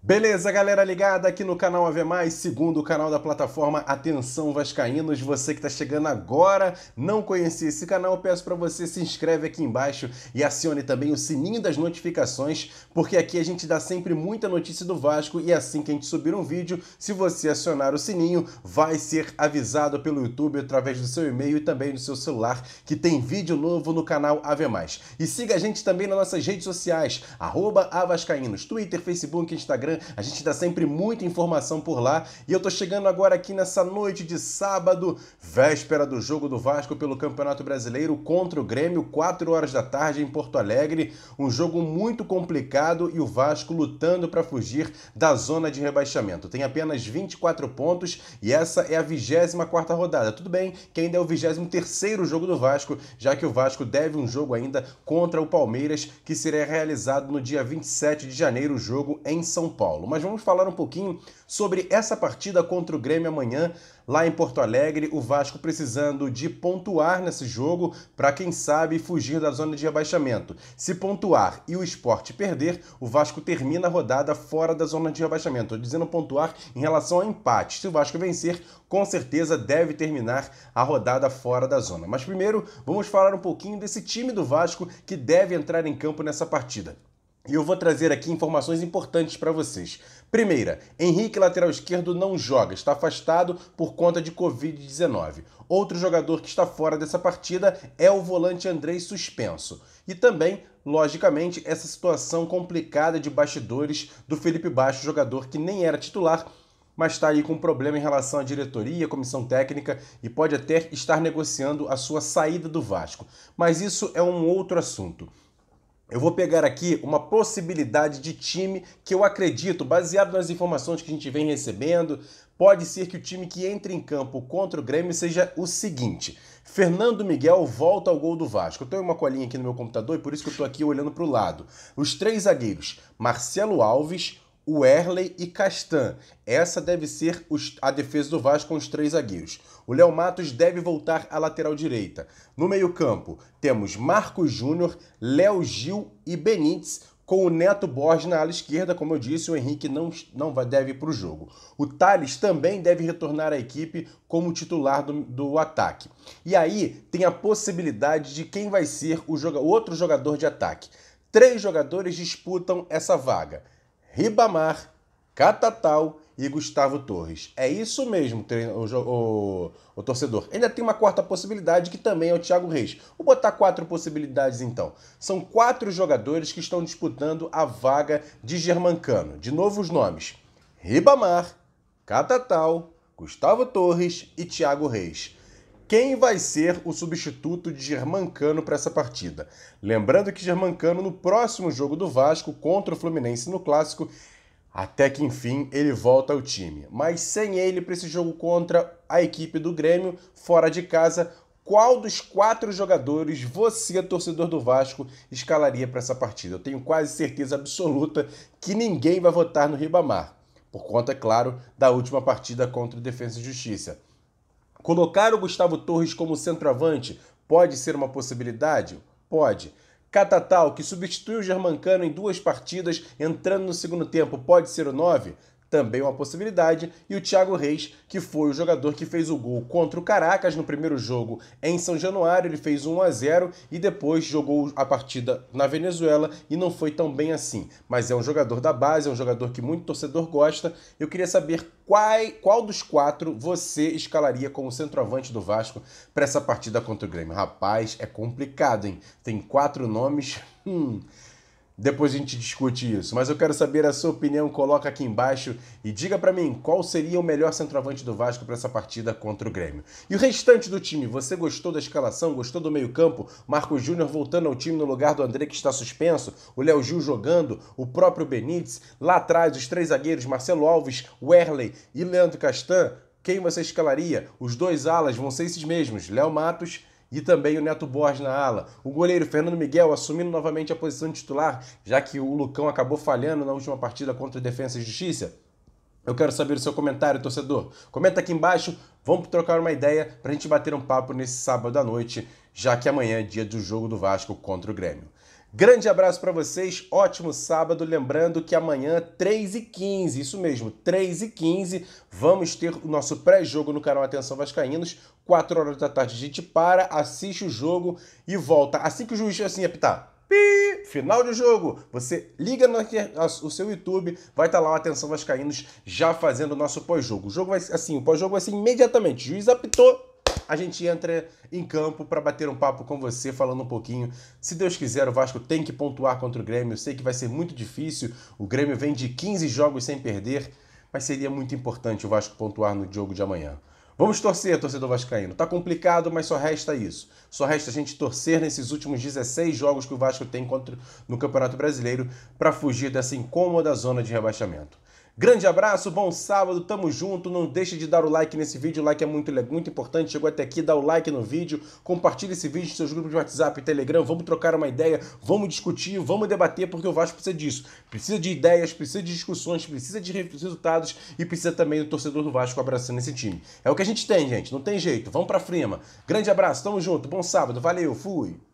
Beleza, galera ligada aqui no canal AV Mais, segundo o canal da plataforma Atenção Vascaínos. Você que está chegando agora, não conhecia esse canal, peço para você se inscreve aqui embaixo e acione também o sininho das notificações, porque aqui a gente dá sempre muita notícia do Vasco e assim que a gente subir um vídeo, se você acionar o sininho, vai ser avisado pelo YouTube através do seu e-mail e também do seu celular que tem vídeo novo no canal AV Mais. E siga a gente também nas nossas redes sociais, Avascaínos, Twitter, Facebook, Instagram, Instagram. A gente dá sempre muita informação por lá. E eu tô chegando agora aqui nessa noite de sábado, véspera do jogo do Vasco pelo Campeonato Brasileiro contra o Grêmio, 4 horas da tarde em Porto Alegre. Um jogo muito complicado e o Vasco lutando para fugir da zona de rebaixamento. Tem apenas 24 pontos e essa é a 24 rodada. Tudo bem que ainda é o 23 jogo do Vasco, já que o Vasco deve um jogo ainda contra o Palmeiras, que será realizado no dia 27 de janeiro, o jogo em São Paulo. Mas vamos falar um pouquinho sobre essa partida contra o Grêmio amanhã, lá em Porto Alegre. O Vasco precisando de pontuar nesse jogo para, quem sabe, fugir da zona de rebaixamento. Se pontuar e o esporte perder, o Vasco termina a rodada fora da zona de rebaixamento. Estou dizendo pontuar em relação ao empate. Se o Vasco vencer, com certeza deve terminar a rodada fora da zona. Mas primeiro, vamos falar um pouquinho desse time do Vasco que deve entrar em campo nessa partida. E eu vou trazer aqui informações importantes para vocês. Primeira, Henrique, lateral esquerdo, não joga, está afastado por conta de Covid-19. Outro jogador que está fora dessa partida é o volante Andrei suspenso. E também, logicamente, essa situação complicada de bastidores do Felipe Baixo, jogador que nem era titular, mas está aí com um problema em relação à diretoria, comissão técnica e pode até estar negociando a sua saída do Vasco. Mas isso é um outro assunto. Eu vou pegar aqui uma possibilidade de time que eu acredito, baseado nas informações que a gente vem recebendo, pode ser que o time que entre em campo contra o Grêmio seja o seguinte: Fernando Miguel volta ao gol do Vasco. Eu tenho uma colinha aqui no meu computador e por isso que eu estou aqui olhando para o lado. Os três zagueiros: Marcelo Alves, o Erley e Castan. Essa deve ser os, a defesa do Vasco com os três zagueiros. O Léo Matos deve voltar à lateral direita. No meio-campo, temos Marcos Júnior, Léo Gil e Benítez, com o Neto Borges na ala esquerda, como eu disse, o Henrique não, não vai, deve ir para o jogo. O Thales também deve retornar à equipe como titular do, do ataque. E aí tem a possibilidade de quem vai ser o joga, outro jogador de ataque. Três jogadores disputam essa vaga. Ribamar, Catatal e Gustavo Torres. É isso mesmo, o, o, o, torcedor. Ainda tem uma quarta possibilidade que também é o Thiago Reis. Vou botar quatro possibilidades então. São quatro jogadores que estão disputando a vaga de Germancano. De novo os nomes: Ribamar, Catatal, Gustavo Torres e Thiago Reis quem vai ser o substituto de Germancano para essa partida. Lembrando que Germancano, no próximo jogo do Vasco contra o Fluminense no Clássico, até que enfim ele volta ao time. Mas sem ele para esse jogo contra a equipe do Grêmio, fora de casa, qual dos quatro jogadores você, torcedor do Vasco, escalaria para essa partida? Eu tenho quase certeza absoluta que ninguém vai votar no Ribamar, por conta, é claro, da última partida contra o Defesa e Justiça. Colocar o Gustavo Torres como centroavante pode ser uma possibilidade? Pode. Catatal, que substitui o Germancano em duas partidas, entrando no segundo tempo, pode ser o 9? também uma possibilidade. E o Thiago Reis, que foi o jogador que fez o gol contra o Caracas no primeiro jogo em São Januário, ele fez 1 a 0 e depois jogou a partida na Venezuela e não foi tão bem assim. Mas é um jogador da base, é um jogador que muito torcedor gosta. Eu queria saber qual, qual dos quatro você escalaria como centroavante do Vasco para essa partida contra o Grêmio. Rapaz, é complicado, hein? Tem quatro nomes. Hum. Depois a gente discute isso, mas eu quero saber a sua opinião. Coloca aqui embaixo e diga para mim qual seria o melhor centroavante do Vasco para essa partida contra o Grêmio. E o restante do time, você gostou da escalação? Gostou do meio-campo? Marco Júnior voltando ao time no lugar do André que está suspenso, o Léo Gil jogando, o próprio Benítez, lá atrás os três zagueiros Marcelo Alves, Werley e Leandro Castan. Quem você escalaria? Os dois alas vão ser esses mesmos, Léo Matos e também o Neto Borges na ala. O goleiro Fernando Miguel assumindo novamente a posição de titular, já que o Lucão acabou falhando na última partida contra a Defesa e Justiça. Eu quero saber o seu comentário, torcedor. Comenta aqui embaixo, vamos trocar uma ideia para a gente bater um papo nesse sábado à noite, já que amanhã é dia do jogo do Vasco contra o Grêmio. Grande abraço para vocês, ótimo sábado. Lembrando que amanhã, 3h15, isso mesmo, 3h15, vamos ter o nosso pré-jogo no canal Atenção Vascaínos. 4 horas da tarde a gente para, assiste o jogo e volta. Assim que o juiz assim apitar. Pi! Final de jogo! Você liga no, seu YouTube, vai estar tá lá o Atenção Vascaínos já fazendo o nosso pós-jogo. O jogo vai assim, o pós-jogo vai ser imediatamente. O juiz apitou, a gente entra em campo para bater um papo com você, falando um pouquinho. Se Deus quiser, o Vasco tem que pontuar contra o Grêmio. Eu sei que vai ser muito difícil. O Grêmio vem de 15 jogos sem perder, mas seria muito importante o Vasco pontuar no jogo de amanhã. Vamos torcer, torcedor vascaíno. Tá complicado, mas só resta isso. Só resta a gente torcer nesses últimos 16 jogos que o Vasco tem contra, no Campeonato Brasileiro para fugir dessa incômoda zona de rebaixamento. Grande abraço, bom sábado, tamo junto. Não deixe de dar o like nesse vídeo, o like é muito, muito importante. Chegou até aqui, dá o like no vídeo, compartilha esse vídeo nos seus grupos de WhatsApp e Telegram. Vamos trocar uma ideia, vamos discutir, vamos debater, porque o Vasco precisa disso. Precisa de ideias, precisa de discussões, precisa de resultados e precisa também do torcedor do Vasco abraçando esse time. É o que a gente tem, gente, não tem jeito. Vamos pra cima. Grande abraço, tamo junto, bom sábado, valeu, fui.